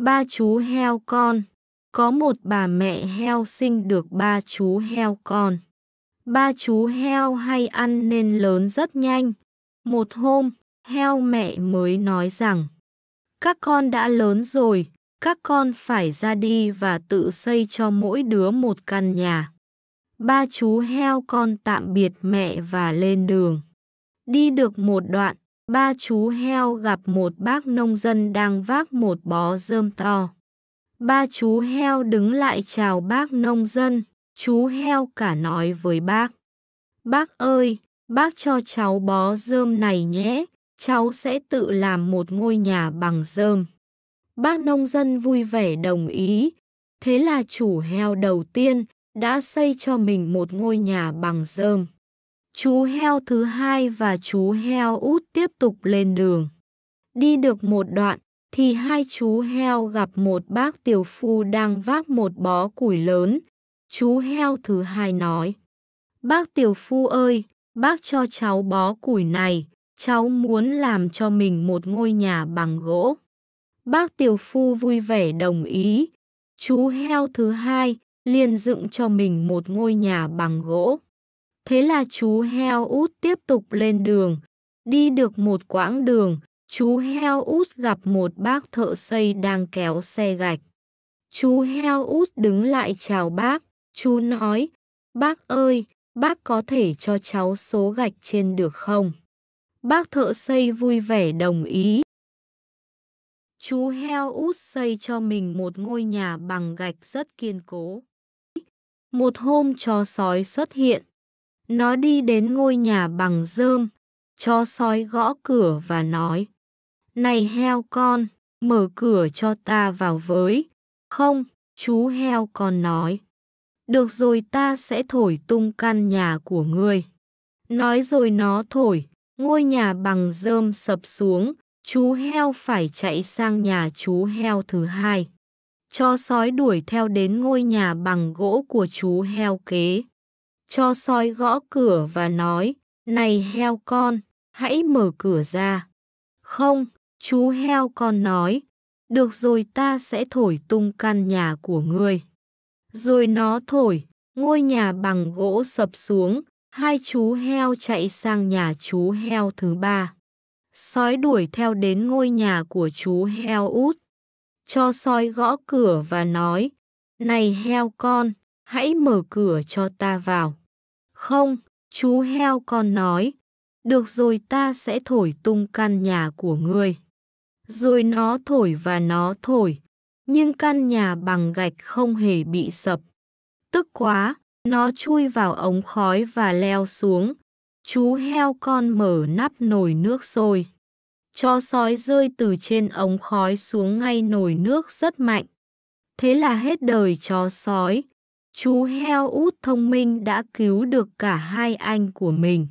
ba chú heo con. Có một bà mẹ heo sinh được ba chú heo con. Ba chú heo hay ăn nên lớn rất nhanh. Một hôm, heo mẹ mới nói rằng Các con đã lớn rồi, các con phải ra đi và tự xây cho mỗi đứa một căn nhà. Ba chú heo con tạm biệt mẹ và lên đường. Đi được một đoạn, ba chú heo gặp một bác nông dân đang vác một bó rơm to. Ba chú heo đứng lại chào bác nông dân, chú heo cả nói với bác. Bác ơi, bác cho cháu bó rơm này nhé, cháu sẽ tự làm một ngôi nhà bằng rơm. Bác nông dân vui vẻ đồng ý, thế là chủ heo đầu tiên đã xây cho mình một ngôi nhà bằng rơm. Chú heo thứ hai và chú heo út tiếp tục lên đường. Đi được một đoạn, thì hai chú heo gặp một bác tiểu phu đang vác một bó củi lớn. Chú heo thứ hai nói, Bác tiểu phu ơi, bác cho cháu bó củi này, cháu muốn làm cho mình một ngôi nhà bằng gỗ. Bác tiểu phu vui vẻ đồng ý. Chú heo thứ hai liền dựng cho mình một ngôi nhà bằng gỗ. Thế là chú heo út tiếp tục lên đường. Đi được một quãng đường, chú heo út gặp một bác thợ xây đang kéo xe gạch. Chú heo út đứng lại chào bác, chú nói, bác ơi, bác có thể cho cháu số gạch trên được không? Bác thợ xây vui vẻ đồng ý. Chú heo út xây cho mình một ngôi nhà bằng gạch rất kiên cố. Một hôm chó sói xuất hiện, nó đi đến ngôi nhà bằng rơm, cho sói gõ cửa và nói. Này heo con, mở cửa cho ta vào với. Không, chú heo con nói. Được rồi ta sẽ thổi tung căn nhà của ngươi. Nói rồi nó thổi, ngôi nhà bằng rơm sập xuống, chú heo phải chạy sang nhà chú heo thứ hai. Cho sói đuổi theo đến ngôi nhà bằng gỗ của chú heo kế cho sói gõ cửa và nói, này heo con, hãy mở cửa ra. Không, chú heo con nói, được rồi ta sẽ thổi tung căn nhà của ngươi. Rồi nó thổi, ngôi nhà bằng gỗ sập xuống, hai chú heo chạy sang nhà chú heo thứ ba. Sói đuổi theo đến ngôi nhà của chú heo út. Cho sói gõ cửa và nói, này heo con, hãy mở cửa cho ta vào. Không, chú heo con nói. Được rồi ta sẽ thổi tung căn nhà của ngươi. Rồi nó thổi và nó thổi. Nhưng căn nhà bằng gạch không hề bị sập. Tức quá, nó chui vào ống khói và leo xuống. Chú heo con mở nắp nồi nước sôi. Cho sói rơi từ trên ống khói xuống ngay nồi nước rất mạnh. Thế là hết đời chó sói chú heo út thông minh đã cứu được cả hai anh của mình.